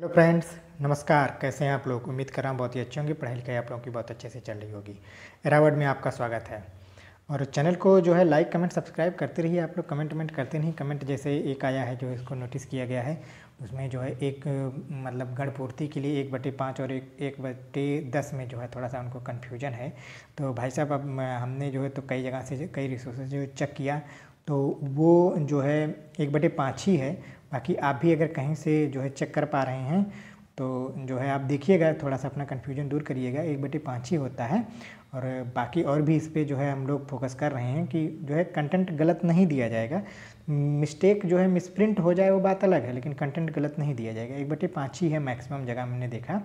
hello friends नमस्कार कैसे हैं आप लोग उम्मीद कर रहा हूँ बहुत ही अच्छे होंगे पढ़ाई लिखाई आप लोगों की बहुत अच्छे से चल रही होगी एरावर्ड में आपका स्वागत है और चैनल को जो है लाइक कमेंट सब्सक्राइब करते रहिए आप लोग कमेंट कमेंट करते नहीं कमेंट जैसे एक आया है जो इसको नोटिस किया गया है उसमें जो है एक मतलब गढ़पूर्ति के लिए एक बटे पाँच और एक एक बटे दस में जो है थोड़ा सा उनको कन्फ्यूजन है तो भाई साहब अब हमने जो है तो कई जगह से कई रिसोर्सेज चेक किया तो वो जो है एक बटे पाँच ही है बाकी आप भी अगर कहीं से जो है चेक कर पा रहे हैं तो जो है आप देखिएगा थोड़ा सा अपना कन्फ्यूजन दूर करिएगा एक बटे पाँच ही होता है और बाकी और भी इस पर जो है हम लोग फोकस कर रहे हैं कि जो है कंटेंट गलत नहीं दिया जाएगा मिस्टेक जो है मिसप्रिंट हो जाए वो बात अलग है लेकिन कंटेंट गलत नहीं दिया जाएगा एक बटे पाँच ही है मैक्सिमम जगह हमने देखा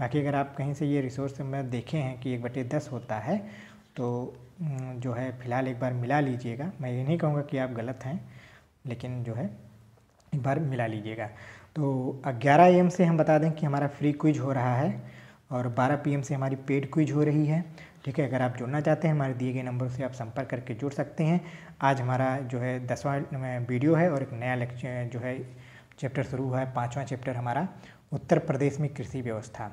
बाकी अगर आप कहीं से ये रिसोर्स में देखे हैं कि एक बटे दस होता है तो जो है फ़िलहाल एक बार मिला लीजिएगा मैं ये नहीं कहूँगा कि आप गलत हैं लेकिन जो है एक बार मिला लीजिएगा तो 11 एम से हम बता दें कि हमारा फ्री क्विज हो रहा है और 12 पीएम से हमारी पेड क्विज हो रही है ठीक है अगर आप जुड़ना चाहते हैं हमारे दिए गए नंबर से आप संपर्क करके जुड़ सकते हैं आज हमारा जो है दसवां वीडियो है और एक नया लेक्चर जो है चैप्टर शुरू हुआ है पाँचवा चैप्टर हमारा उत्तर प्रदेश में कृषि व्यवस्था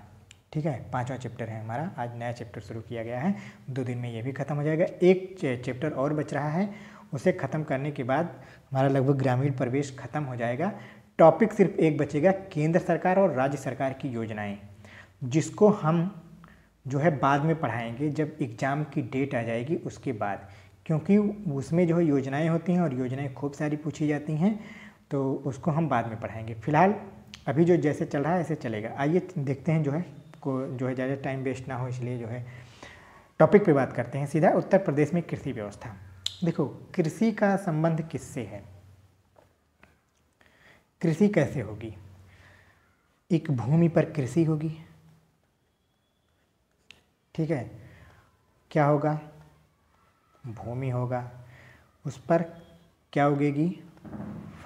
ठीक है पाँचवा चैप्टर है हमारा आज नया चैप्टर शुरू किया गया है दो दिन में ये भी खत्म हो जाएगा एक चैप्टर और बच रहा है उसे ख़त्म करने के बाद हमारा लगभग ग्रामीण प्रवेश ख़त्म हो जाएगा टॉपिक सिर्फ एक बचेगा केंद्र सरकार और राज्य सरकार की योजनाएं जिसको हम जो है बाद में पढ़ाएंगे जब एग्ज़ाम की डेट आ जाएगी उसके बाद क्योंकि उसमें जो है योजनाएं होती हैं और योजनाएं खूब सारी पूछी जाती हैं तो उसको हम बाद में पढ़ाएंगे फिलहाल अभी जो जैसे चल रहा है ऐसे चलेगा आइए देखते हैं जो है को जो है ज़्यादा टाइम वेस्ट ना हो इसलिए जो है टॉपिक पे बात करते हैं सीधा उत्तर प्रदेश में कृषि व्यवस्था देखो कृषि का संबंध किससे है कृषि कैसे होगी एक भूमि पर कृषि होगी ठीक है क्या होगा भूमि होगा उस पर क्या उगेगी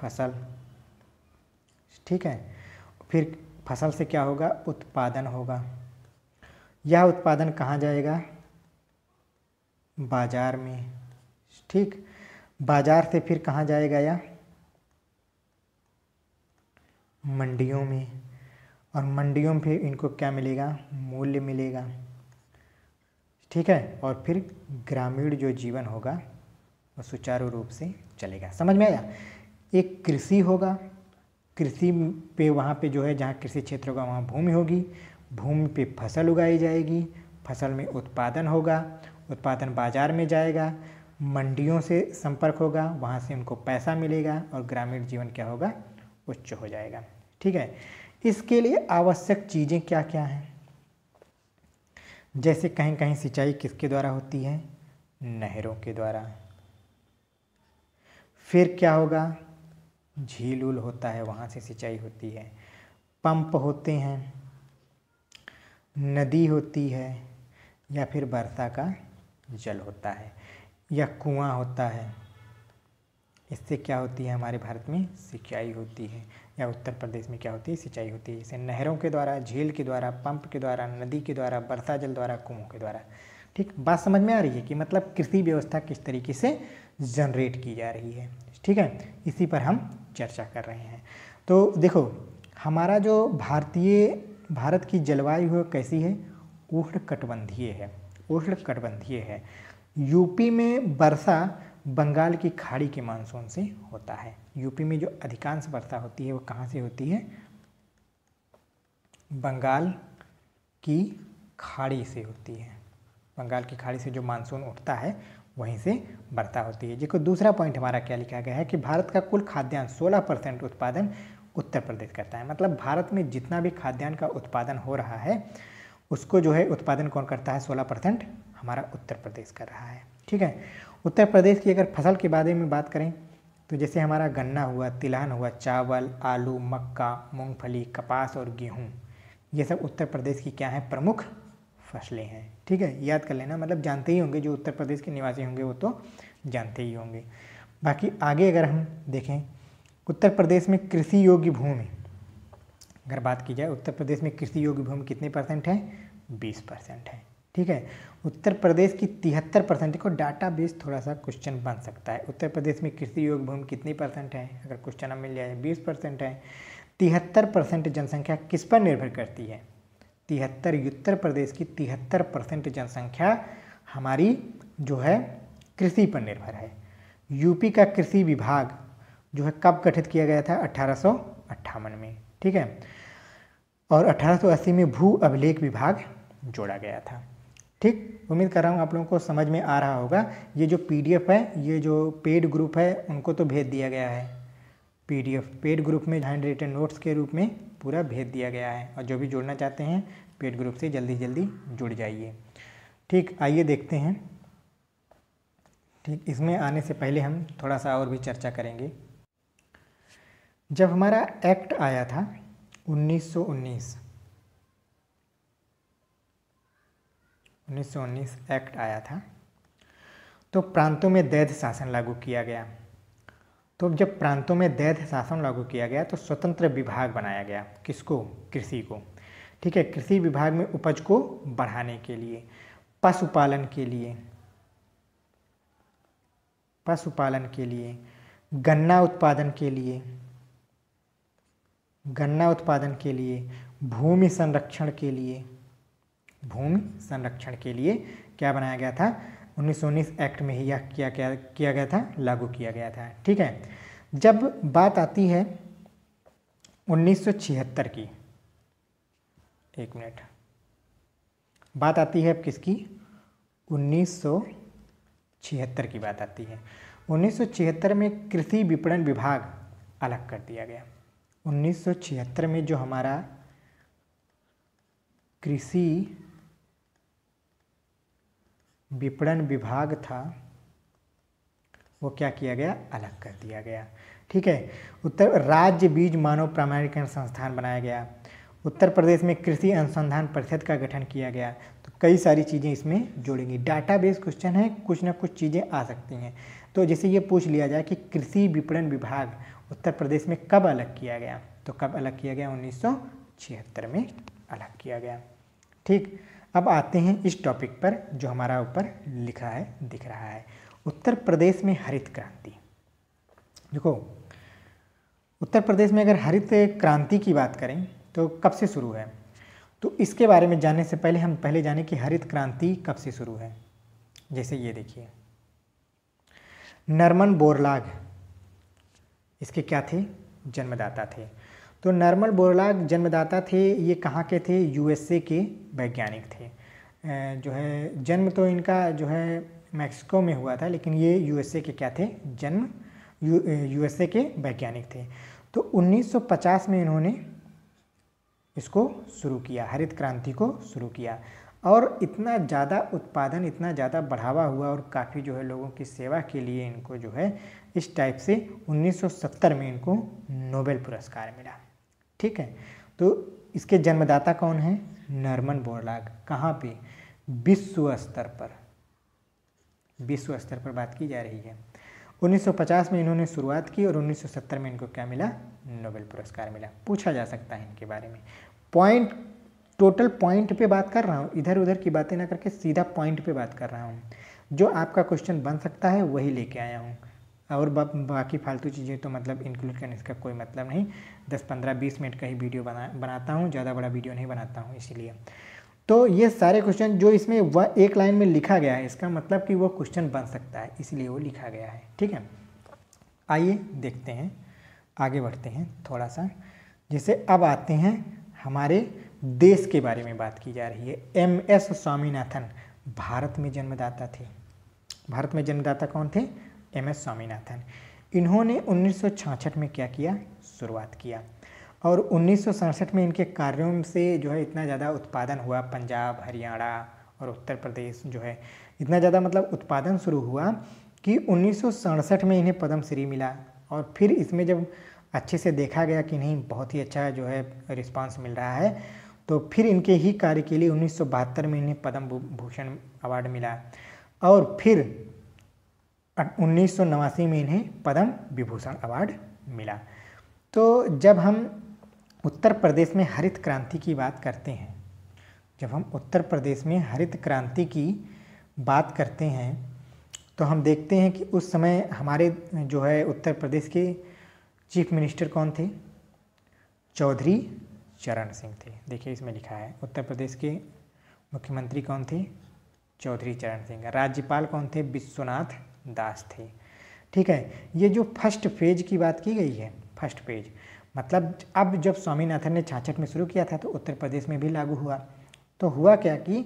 फसल ठीक है फिर फसल से क्या होगा उत्पादन होगा यह उत्पादन कहाँ जाएगा बाज़ार में ठीक बाजार से फिर कहाँ जाएगा या मंडियों में और मंडियों में फिर इनको क्या मिलेगा मूल्य मिलेगा ठीक है और फिर ग्रामीण जो जीवन होगा वो सुचारू रूप से चलेगा समझ में आया एक कृषि होगा कृषि पे वहाँ पे जो है जहाँ कृषि क्षेत्र होगा वहाँ भूमि होगी भूमि पे फसल उगाई जाएगी फसल में उत्पादन होगा उत्पादन बाज़ार में जाएगा मंडियों से संपर्क होगा वहाँ से उनको पैसा मिलेगा और ग्रामीण जीवन क्या होगा उच्च हो जाएगा ठीक है इसके लिए आवश्यक चीज़ें क्या क्या हैं जैसे कहीं कहीं सिंचाई किसके द्वारा होती है नहरों के द्वारा फिर क्या होगा झील उल होता है वहाँ से सिंचाई होती है पंप होते हैं नदी होती है या फिर वर्षा का जल होता है या कुआं होता है इससे क्या होती है हमारे भारत में सिंचाई होती है या उत्तर प्रदेश में क्या होती है सिंचाई होती है इसे नहरों के द्वारा झील के द्वारा पंप के द्वारा नदी के द्वारा वर्षा जल द्वारा कुओं के द्वारा ठीक बात समझ में आ रही है कि मतलब कृषि व्यवस्था किस तरीके से जनरेट की जा रही है ठीक है इसी पर हम चर्चा कर रहे हैं तो देखो हमारा जो भारतीय भारत की जलवायु है कैसी है उष्ण कटबंधीय है उष्ण कटबंधीय है यूपी में वर्षा बंगाल की खाड़ी के मानसून से होता है यूपी में जो अधिकांश वर्षा होती है वो कहाँ से होती है बंगाल की खाड़ी से होती है बंगाल की खाड़ी से जो मानसून उठता है वहीं से बढ़ता होती है देखो दूसरा पॉइंट हमारा क्या लिखा गया है कि भारत का कुल खाद्यान्न 16 परसेंट उत्पादन उत्तर प्रदेश करता है मतलब भारत में जितना भी खाद्यान्न का उत्पादन हो रहा है उसको जो है उत्पादन कौन करता है सोलह परसेंट हमारा उत्तर प्रदेश कर रहा है ठीक है उत्तर प्रदेश की अगर फसल के बारे में बात करें तो जैसे हमारा गन्ना हुआ तिलहन हुआ चावल आलू मक्का मूंगफली कपास और गेहूँ ये सब उत्तर प्रदेश की क्या है प्रमुख फसलें हैं ठीक है याद कर लेना मतलब जानते ही होंगे जो उत्तर प्रदेश के निवासी होंगे वो तो जानते ही होंगे बाकी आगे अगर हम देखें उत्तर प्रदेश में कृषि योग्य भूमि अगर बात की जाए उत्तर प्रदेश में कृषि योग्य भूमि कितने परसेंट है बीस परसेंट है ठीक है उत्तर प्रदेश की तिहत्तर परसेंट देखो डाटा बेस थोड़ा सा क्वेश्चन बन सकता है उत्तर प्रदेश में कृषि योग भूमि कितनी परसेंट है अगर क्वेश्चन हमें लिया जाए बीस परसेंट है तिहत्तर परसेंट जनसंख्या किस पर निर्भर करती है तिहत्तर उत्तर प्रदेश की तिहत्तर परसेंट जनसंख्या हमारी जो है कृषि पर निर्भर है यूपी का कृषि विभाग जो है कब गठित किया गया था अठारह में ठीक है और अठारह में भू अभिलेख विभाग जोड़ा गया था ठीक उम्मीद कर रहा हूँ आप लोगों को समझ में आ रहा होगा ये जो पीडीएफ है ये जो पेड ग्रुप है उनको तो भेज दिया गया है पीडीएफ पेड ग्रुप में हैंड रिटन नोट्स के रूप में पूरा भेज दिया गया है और जो भी जुड़ना चाहते हैं पेड ग्रुप से जल्दी जल्दी जुड़ जाइए ठीक आइए देखते हैं ठीक इसमें आने से पहले हम थोड़ा सा और भी चर्चा करेंगे जब हमारा एक्ट आया था उन्नीस उन्नीस एक्ट आया था तो प्रांतों में दैध शासन लागू किया गया तो जब प्रांतों में दैध शासन लागू किया गया तो स्वतंत्र विभाग बनाया गया किसको कृषि को ठीक है कृषि विभाग में उपज को बढ़ाने के लिए पशुपालन के लिए पशुपालन के लिए गन्ना उत्पादन के लिए गन्ना उत्पादन के लिए भूमि संरक्षण के लिए भूमि संरक्षण के लिए क्या बनाया गया था उन्नीस एक्ट में ही यह किया गया किया गया था लागू किया गया था ठीक है जब बात आती है 1976 की एक मिनट बात आती है अब किसकी 1976 की बात आती है 1976 में कृषि विपणन विभाग अलग कर दिया गया 1976 में जो हमारा कृषि विपणन विभाग था वो क्या किया गया अलग कर दिया गया ठीक है उत्तर राज्य बीज मानव प्रमाणीकरण संस्थान बनाया गया उत्तर प्रदेश में कृषि अनुसंधान परिषद का गठन किया गया तो कई सारी चीज़ें इसमें जोड़ेंगी डाटाबेस क्वेश्चन है कुछ ना कुछ चीज़ें आ सकती हैं तो जैसे ये पूछ लिया जाए कि कृषि विपणन विभाग उत्तर प्रदेश में कब अलग किया गया तो कब अलग किया गया उन्नीस में अलग किया गया ठीक अब आते हैं इस टॉपिक पर जो हमारा ऊपर लिखा है दिख रहा है उत्तर प्रदेश में हरित क्रांति देखो उत्तर प्रदेश में अगर हरित क्रांति की बात करें तो कब से शुरू है तो इसके बारे में जानने से पहले हम पहले जाने कि हरित क्रांति कब से शुरू है जैसे ये देखिए नरमन बोरलाग इसके क्या थे जन्मदाता थे तो नर्मल बोरला जन्मदाता थे ये कहाँ के थे यूएसए के वैज्ञानिक थे जो है जन्म तो इनका जो है मैक्सिको में हुआ था लेकिन ये यूएसए के क्या थे जन्म यू एस के वैज्ञानिक थे तो 1950 में इन्होंने इसको शुरू किया हरित क्रांति को शुरू किया और इतना ज़्यादा उत्पादन इतना ज़्यादा बढ़ावा हुआ और काफ़ी जो है लोगों की सेवा के लिए इनको जो है इस टाइप से 1970 में इनको नोबेल पुरस्कार मिला ठीक है तो इसके जन्मदाता कौन है नरमन बोरलाग कहाँ पे विश्व स्तर पर विश्व स्तर पर बात की जा रही है 1950 में इन्होंने शुरुआत की और 1970 में इनको क्या मिला नोबेल पुरस्कार मिला पूछा जा सकता है इनके बारे में पॉइंट टोटल पॉइंट पे बात कर रहा हूँ इधर उधर की बातें ना करके सीधा पॉइंट पे बात कर रहा हूँ जो आपका क्वेश्चन बन सकता है वही लेके आया हूँ और बाकी फालतू चीज़ें तो मतलब इंक्लूड करने का कोई मतलब नहीं दस पंद्रह बीस मिनट का ही वीडियो बना बनाता हूँ ज़्यादा बड़ा वीडियो नहीं बनाता हूँ इसीलिए तो ये सारे क्वेश्चन जो इसमें वह एक लाइन में लिखा गया है इसका मतलब कि वो क्वेश्चन बन सकता है इसलिए वो लिखा गया है ठीक है आइए देखते हैं आगे बढ़ते हैं थोड़ा सा जैसे अब आते हैं हमारे देश के बारे में बात की जा रही है एम एस स्वामीनाथन भारत में जन्मदाता थे भारत में जन्मदाता कौन थे एम एस स्वामीनाथन इन्होंने 1966 में क्या किया शुरुआत किया और उन्नीस में इनके कार्यों से जो है इतना ज़्यादा उत्पादन हुआ पंजाब हरियाणा और उत्तर प्रदेश जो है इतना ज़्यादा मतलब उत्पादन शुरू हुआ कि उन्नीस में इन्हें पद्मश्री मिला और फिर इसमें जब अच्छे से देखा गया कि नहीं बहुत ही अच्छा जो है रिस्पांस मिल रहा है तो फिर इनके ही कार्य के लिए उन्नीस में इन्हें पद्म भूषण अवार्ड मिला और फिर उन्नीस में इन्हें पद्म विभूषण अवार्ड मिला तो जब हम उत्तर प्रदेश में हरित क्रांति की बात करते हैं जब हम उत्तर प्रदेश में हरित क्रांति की बात करते हैं तो हम देखते हैं कि उस समय हमारे जो है उत्तर प्रदेश के चीफ मिनिस्टर कौन थे चौधरी चरण सिंह थे देखिए इसमें लिखा है उत्तर प्रदेश के मुख्यमंत्री कौन थे चौधरी चरण सिंह राज्यपाल कौन थे विश्वनाथ दास थे ठीक है ये जो फर्स्ट फेज की बात की गई है फर्स्ट फेज मतलब अब जब स्वामीनाथन ने छाछठ में शुरू किया था तो उत्तर प्रदेश में भी लागू हुआ तो हुआ क्या कि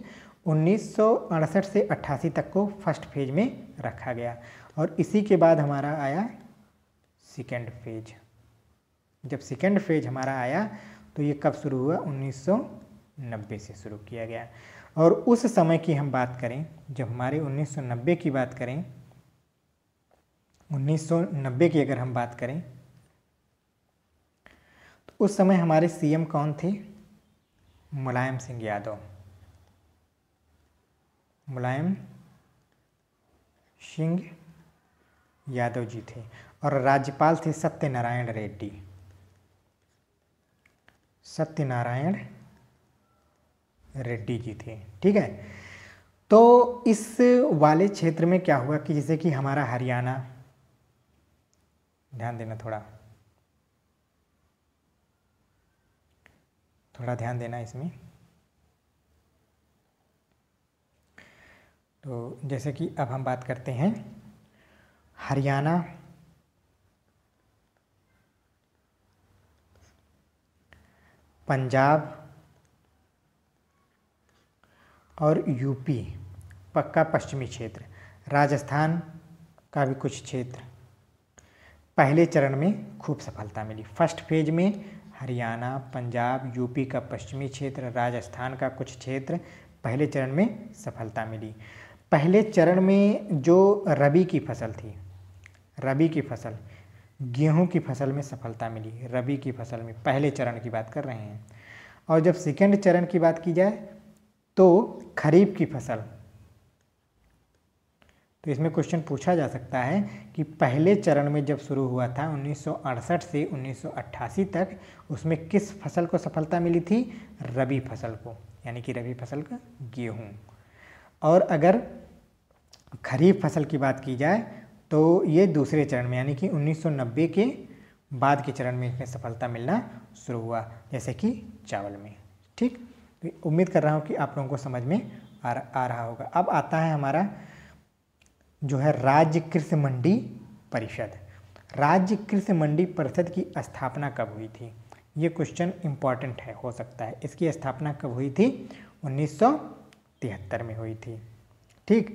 उन्नीस से अट्ठासी तक को फर्स्ट फेज में रखा गया और इसी के बाद हमारा आया सेकेंड फेज जब सेकेंड फेज हमारा आया तो ये कब शुरू हुआ 1990 से शुरू किया गया और उस समय की हम बात करें जब हमारे 1990 की बात करें 1990 की अगर हम बात करें तो उस समय हमारे सीएम कौन थे मुलायम सिंह यादव मुलायम सिंह यादव जी थे और राज्यपाल थे सत्यनारायण रेड्डी सत्यनारायण रेड्डी जी थे ठीक है तो इस वाले क्षेत्र में क्या हुआ कि जैसे कि हमारा हरियाणा ध्यान देना थोड़ा थोड़ा ध्यान देना इसमें तो जैसे कि अब हम बात करते हैं हरियाणा पंजाब और यूपी पक्का पश्चिमी क्षेत्र राजस्थान का भी कुछ क्षेत्र पहले चरण में खूब सफलता मिली फर्स्ट फेज में हरियाणा पंजाब यूपी का पश्चिमी क्षेत्र राजस्थान का कुछ क्षेत्र पहले चरण में सफलता मिली पहले चरण में जो रबी की फसल थी रबी की फसल गेहूं की फसल में सफलता मिली रबी की फसल में पहले चरण की बात कर रहे हैं और जब सेकेंड चरण की बात की जाए तो खरीफ की फसल तो इसमें क्वेश्चन पूछा जा सकता है कि पहले चरण में जब शुरू हुआ था 1968 से 1988 तक उसमें किस फसल को सफलता मिली थी रबी फसल को यानी कि रबी फसल का गेहूँ और अगर खरीफ फसल की बात की जाए तो ये दूसरे चरण में यानी कि 1990 के बाद के चरण में इसमें सफलता मिलना शुरू हुआ जैसे कि चावल में ठीक तो उम्मीद कर रहा हूँ कि आप लोगों को समझ में आ, आ रहा होगा अब आता है हमारा जो है राज्य कृषि मंडी परिषद राज्य कृषि मंडी परिषद की स्थापना कब हुई थी ये क्वेश्चन इम्पॉर्टेंट है हो सकता है इसकी स्थापना कब हुई थी 1973 में हुई थी ठीक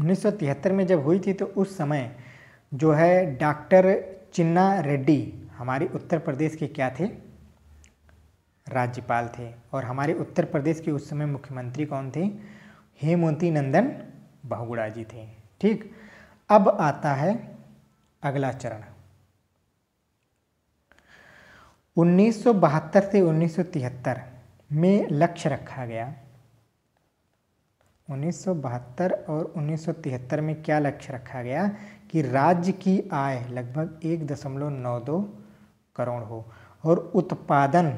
1973 में जब हुई थी तो उस समय जो है डॉक्टर चिन्ना रेड्डी हमारे उत्तर प्रदेश के क्या थे राज्यपाल थे और हमारे उत्तर प्रदेश के उस समय मुख्यमंत्री कौन थे हेमवती नंदन बहुगुड़ा जी थे ठीक अब आता है अगला चरण 1972 से 1973 में लक्ष्य रखा गया 1972 और 1973 में क्या लक्ष्य रखा गया कि राज्य की आय लगभग एक दशमलव नौ दो करोड़ हो और उत्पादन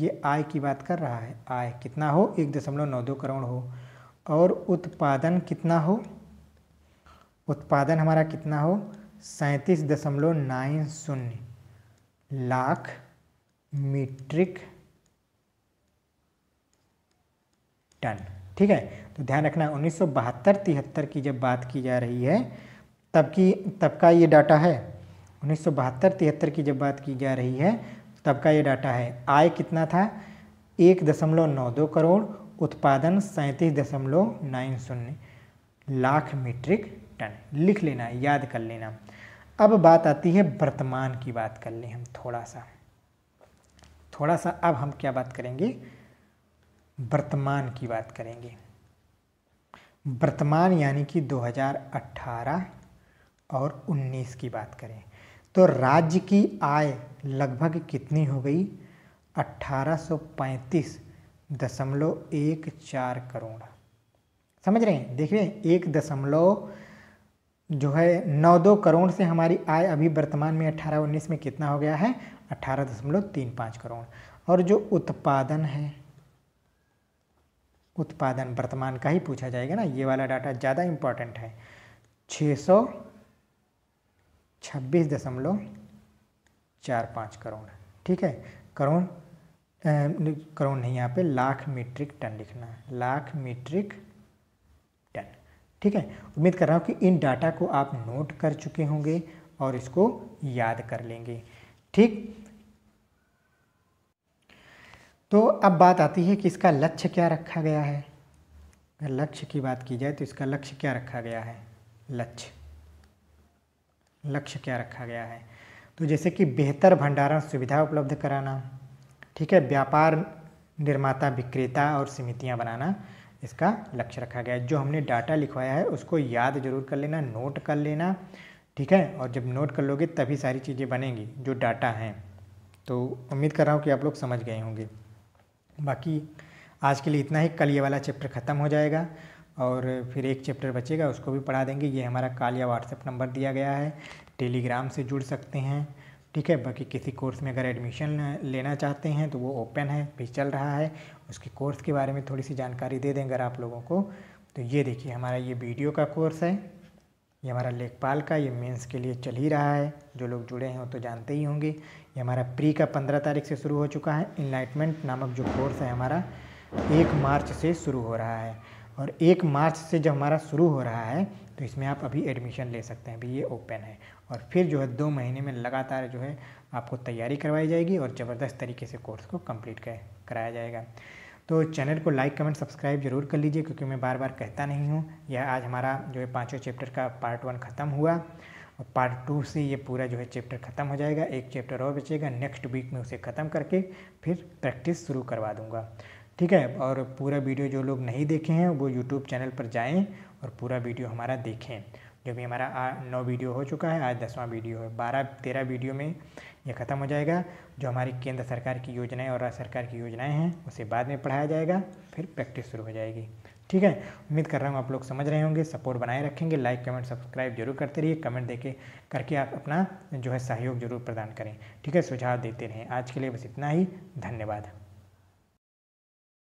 ये आय की बात कर रहा है आय कितना हो एक दशमलव नौ दो करोड़ हो और उत्पादन कितना हो उत्पादन हमारा कितना हो सैंतीस दशमलव नाइन शून्य लाख मीट्रिक टन ठीक है तो ध्यान रखना उन्नीस सौ बहत्तर तिहत्तर की जब बात की जा रही है तब की तब का ये डाटा है उन्नीस सौ बहत्तर तिहत्तर की जब बात की जा रही है तब का ये डाटा है आय कितना था एक दशमलव नौ दो करोड़ उत्पादन सैंतीस दशमलव नाइन शून्य लाख मीट्रिक टन लिख लेना याद कर लेना अब बात आती है वर्तमान की बात कर लें हम थोड़ा सा थोड़ा सा अब हम क्या बात करेंगे वर्तमान की बात करेंगे वर्तमान यानी कि 2018 और 19 की बात करें तो राज्य की आय लगभग कितनी हो गई 1835.14 करोड़ समझ रहे हैं देख रहे हैं एक दशमलव जो है नौ दो करोड़ से हमारी आय अभी वर्तमान में अट्ठारह उन्नीस में कितना हो गया है अट्ठारह दशमलव तीन पाँच करोड़ और जो उत्पादन है उत्पादन वर्तमान का ही पूछा जाएगा ना ये वाला डाटा ज़्यादा इम्पॉर्टेंट है छः सौ छब्बीस दशमलव चार पाँच करोड़ ठीक है करोड़ करोड़ नहीं यहाँ पे लाख मीट्रिक टन लिखना है लाख मीट्रिक ठीक है उम्मीद कर रहा हूँ कि इन डाटा को आप नोट कर चुके होंगे और इसको याद कर लेंगे ठीक तो अब बात आती है कि इसका लक्ष्य क्या रखा गया है अगर लक्ष्य की बात की जाए तो इसका लक्ष्य क्या रखा गया है लक्ष्य लक्ष्य क्या रखा गया है तो जैसे कि बेहतर भंडारण सुविधा उपलब्ध कराना ठीक है व्यापार निर्माता विक्रेता और समितियाँ बनाना इसका लक्ष्य रखा गया है जो हमने डाटा लिखवाया है उसको याद जरूर कर लेना नोट कर लेना ठीक है और जब नोट कर लोगे तभी सारी चीज़ें बनेंगी जो डाटा हैं तो उम्मीद कर रहा हूँ कि आप लोग समझ गए होंगे बाकी आज के लिए इतना ही कल ये वाला चैप्टर ख़त्म हो जाएगा और फिर एक चैप्टर बचेगा उसको भी पढ़ा देंगे ये हमारा काल या व्हाट्सएप नंबर दिया गया है टेलीग्राम से जुड़ सकते हैं ठीक है बाकी किसी कोर्स में अगर एडमिशन लेना चाहते हैं तो वो ओपन है भी चल रहा है उसके कोर्स के बारे में थोड़ी सी जानकारी दे दें अगर आप लोगों को तो ये देखिए हमारा ये वीडियो का कोर्स है ये हमारा लेखपाल का ये मेंस के लिए चल ही रहा है जो लोग जुड़े हैं वो तो जानते ही होंगे ये हमारा प्री का पंद्रह तारीख से शुरू हो चुका है इन्लाइटमेंट नामक जो कोर्स है हमारा एक मार्च से शुरू हो रहा है और एक मार्च से जब हमारा शुरू हो रहा है तो इसमें आप अभी एडमिशन ले सकते हैं अभी ये ओपन है और फिर जो है दो महीने में लगातार जो है आपको तैयारी करवाई जाएगी और ज़बरदस्त तरीके से कोर्स को कम्प्लीट कराया जाएगा तो चैनल को लाइक कमेंट सब्सक्राइब जरूर कर लीजिए क्योंकि मैं बार बार कहता नहीं हूँ यह आज हमारा जो है पाँचों चैप्टर का पार्ट वन ख़त्म हुआ और पार्ट टू से ये पूरा जो है चैप्टर ख़त्म हो जाएगा एक चैप्टर और बचेगा नेक्स्ट वीक में उसे ख़त्म करके फिर प्रैक्टिस शुरू करवा दूँगा ठीक है और पूरा वीडियो जो लोग नहीं देखे हैं वो यूट्यूब चैनल पर जाएँ और पूरा वीडियो हमारा देखें जो भी हमारा नौ वीडियो हो चुका है आज दसवां वीडियो है बारह तेरह वीडियो में यह ख़त्म हो जाएगा जो हमारी केंद्र सरकार की योजनाएं और राज्य सरकार की योजनाएं हैं उसे बाद में पढ़ाया जाएगा फिर प्रैक्टिस शुरू हो जाएगी ठीक है उम्मीद कर रहा हूँ आप लोग समझ रहे होंगे सपोर्ट बनाए रखेंगे लाइक कमेंट सब्सक्राइब जरूर करते रहिए कमेंट देके करके आप अपना जो है सहयोग जरूर प्रदान करें ठीक है सुझाव देते रहें आज के लिए बस इतना ही धन्यवाद